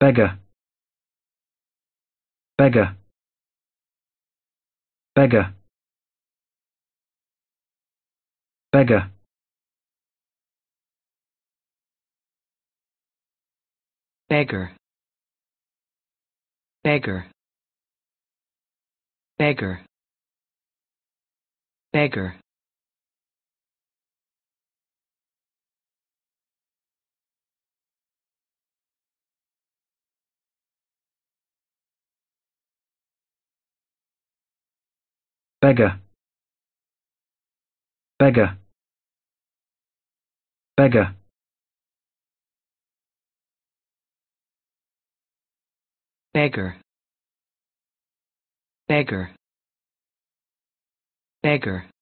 beggar beggar beggar beggar beggar beggar beggar beggar beggar beggar beggar beggar beggar beggar